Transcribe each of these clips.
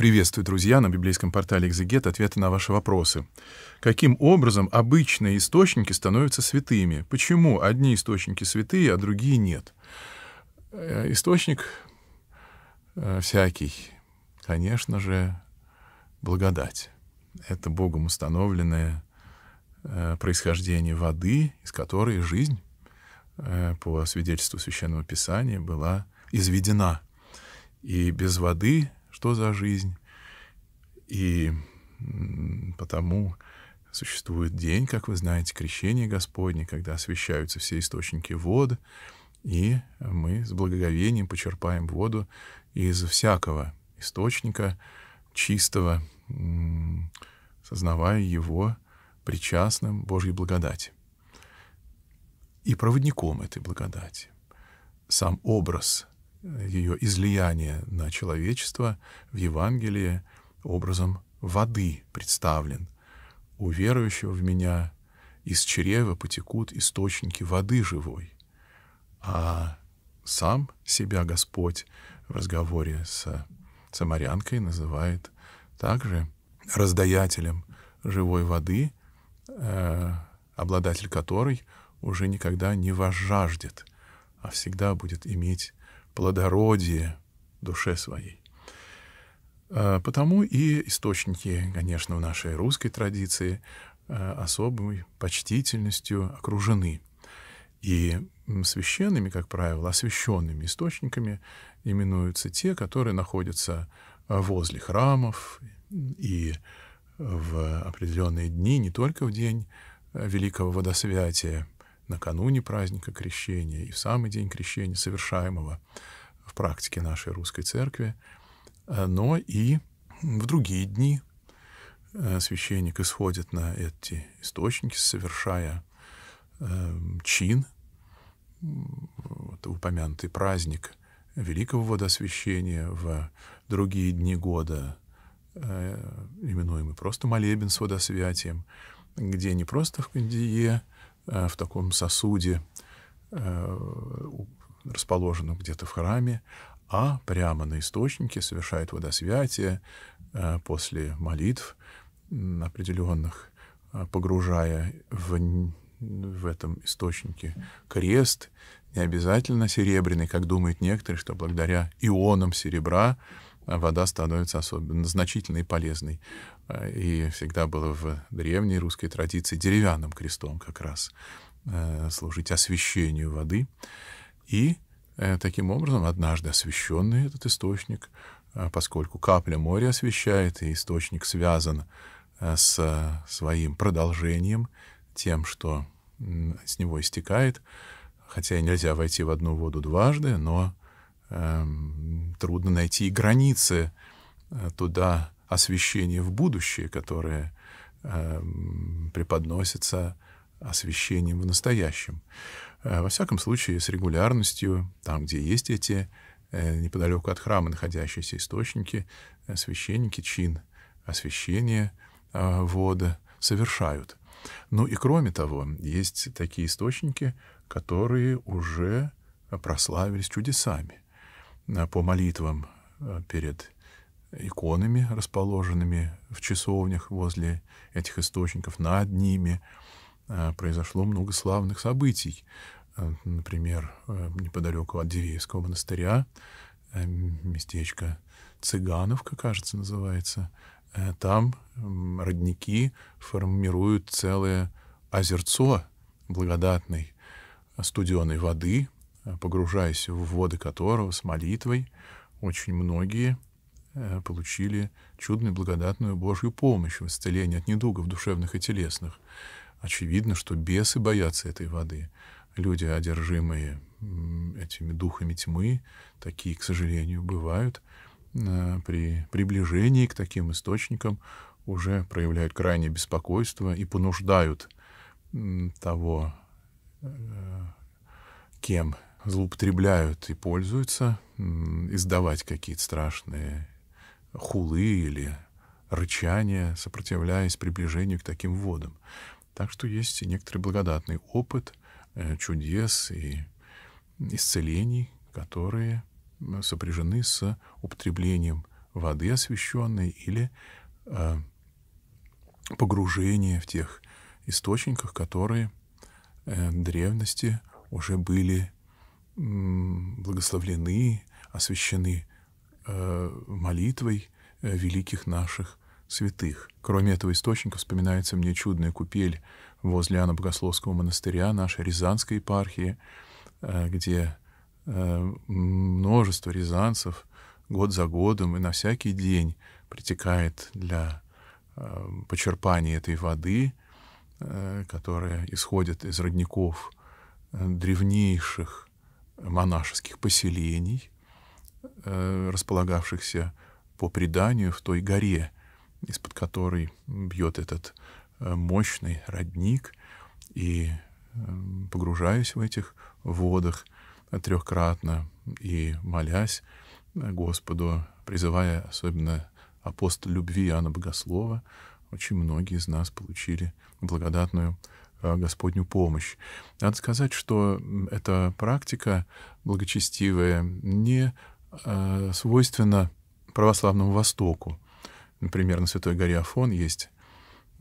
Приветствую, друзья, на библейском портале «Экзегет» ответы на ваши вопросы. Каким образом обычные источники становятся святыми? Почему одни источники святые, а другие нет? Э, источник э, всякий, конечно же, благодать. Это Богом установленное э, происхождение воды, из которой жизнь, по свидетельству Священного Писания, была изведена. И без воды что за жизнь. И потому существует день, как вы знаете, крещение Господне, когда освещаются все источники воды, и мы с благоговением почерпаем воду из всякого источника чистого, сознавая его причастным Божьей благодати и проводником этой благодати. Сам образ ее излияние на человечество в Евангелии образом воды представлен. У верующего в меня из чрева потекут источники воды живой. А сам себя Господь в разговоре с самарянкой называет также раздаятелем живой воды, э, обладатель которой уже никогда не возжаждет, а всегда будет иметь плодородие душе своей. А, потому и источники, конечно, в нашей русской традиции а, особой почтительностью окружены. И священными, как правило, освященными источниками именуются те, которые находятся возле храмов и в определенные дни, не только в день э, Великого Водосвятия, накануне праздника крещения и в самый день крещения, совершаемого в практике нашей русской церкви, э, но и в другие дни э, священник исходит на эти источники, совершая эм, чин, вот упомянутый праздник Великого Водосвящения в другие дни года, э, именуемый просто молебен с водосвятием, где не просто в кандие Э, в таком сосуде, э, расположенном где-то в храме, а прямо на источнике совершает водосвятие э, после молитв определенных, погружая в, в этом источнике крест, не обязательно серебряный, как думают некоторые, что благодаря ионам серебра вода становится особенно значительной и полезной. Э, и всегда было в древней русской традиции деревянным крестом как раз э, служить освещению воды. И э, таким образом, однажды освещенный этот источник, поскольку капля моря освещает, и источник связан с своим продолжением, тем, что с него истекает, хотя и нельзя войти в одну воду дважды, но Эм, трудно найти границы э, туда освещения в будущее, которые эм, преподносится освещением в настоящем. Э, во всяком случае, с регулярностью, там, где есть эти э, неподалеку от храма находящиеся источники, священники, чин освящения вода совершают. Ну и кроме того, есть такие источники, которые уже прославились чудесами. Э, по молитвам э, перед иконами, расположенными в часовнях возле этих источников, над ними э, произошло много славных событий. Например, неподалеку от Дивеевского монастыря, местечко Цыгановка, кажется, называется, там родники формируют целое озерцо благодатной студеной воды, Э, погружаясь в воды которого с молитвой, очень многие э, получили чудную благодатную Божью помощь в исцелении от недугов душевных и телесных. Очевидно, что бесы боятся этой воды. Люди, одержимые этими духами тьмы, такие, к сожалению, бывают, э, при приближении к таким источникам уже проявляют крайнее беспокойство и понуждают того, кем злоупотребляют и пользуются, издавать какие-то страшные хулы или рычания, сопротивляясь приближению к таким водам. Так что есть и некоторый благодатный опыт э, чудес и исцелений, которые сопряжены с употреблением воды освященной или э, погружение в тех источниках, которые э, в древности уже были благословлены, освящены э, молитвой э, великих наших святых. Кроме этого источника вспоминается мне чудная купель возле Анна Богословского монастыря нашей Рязанской епархии, э, где множество рязанцев год за годом и на всякий день притекает для почерпания этой воды, которая исходит из родников древнейших монашеских поселений, э, располагавшихся по преданию в той горе, из-под которой бьет этот э, мощный родник, и э, погружаясь в этих водах трехкратно и молясь Господу, призывая особенно апостол любви Иоанна Богослова, очень многие из нас получили благодатную Э, Господню помощь. Надо сказать, что эта практика благочестивая не э, свойственна православному Востоку. Например, на Святой горе Афон есть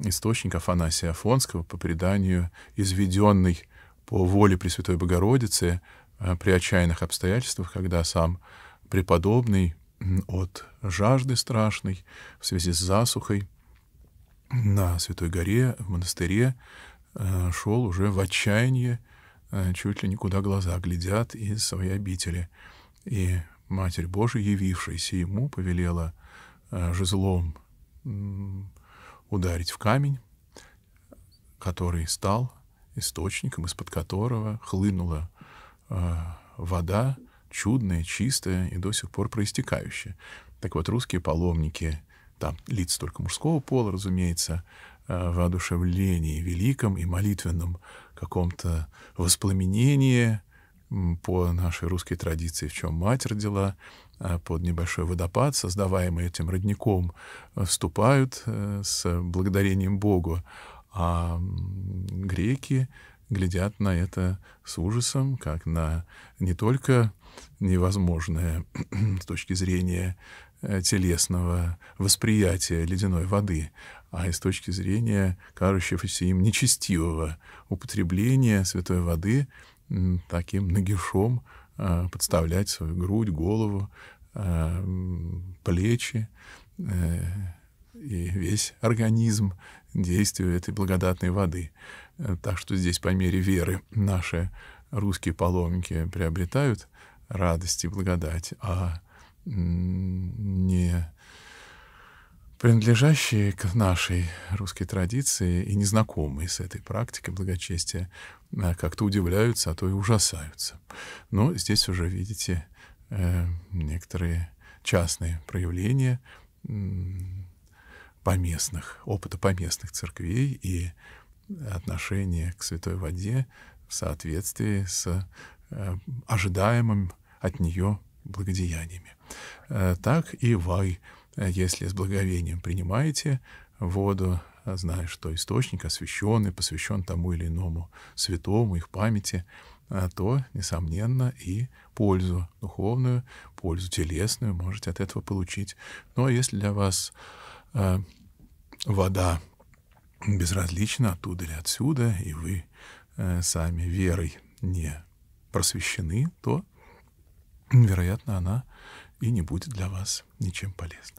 источник Афанасия Афонского, по преданию, изведенный по воле Пресвятой Богородицы э, при отчаянных обстоятельствах, когда сам преподобный от жажды страшной в связи с засухой на Святой горе, в монастыре, Э, шел уже в отчаянии, э, чуть ли никуда глаза глядят из своей обители. И Матерь Божия, явившаяся ему, повелела э, жезлом ударить в камень, который стал источником, из-под которого хлынула вода, чудная, чистая и до сих пор проистекающая. Так вот, русские паломники, там лиц только мужского пола, разумеется, Э, воодушевлении великом и молитвенном каком-то воспламенении по нашей русской традиции, в чем мать родила, а под небольшой водопад, создаваемый этим родником, э, вступают э, с благодарением Богу, а греки глядят на это с ужасом, как на не только невозможное с точки зрения телесного восприятия ледяной воды, а из точки зрения кажущегося им нечестивого употребления святой воды таким нагишом а, подставлять свою грудь, голову, а, плечи э, и весь организм действию этой благодатной воды. Э, так что здесь по мере веры наши русские паломники приобретают радость и благодать, а не принадлежащие к нашей русской традиции и незнакомые с этой практикой благочестия, э, как-то удивляются, а то и ужасаются. Но здесь уже видите э, некоторые частные проявления поместных, опыта поместных церквей и отношения к святой воде в соответствии с э, ожидаемым от нее благодеяниями. Так и Вай — Э, если с благовением принимаете воду, э, зная, что источник освященный, посвящен тому или иному святому, их памяти, э, то, несомненно, и пользу духовную, пользу телесную можете от этого получить. Но ну, а если для вас э, вода безразлична оттуда или отсюда, и вы э, сами верой не просвещены, то, вероятно, она и не будет для вас ничем полезна.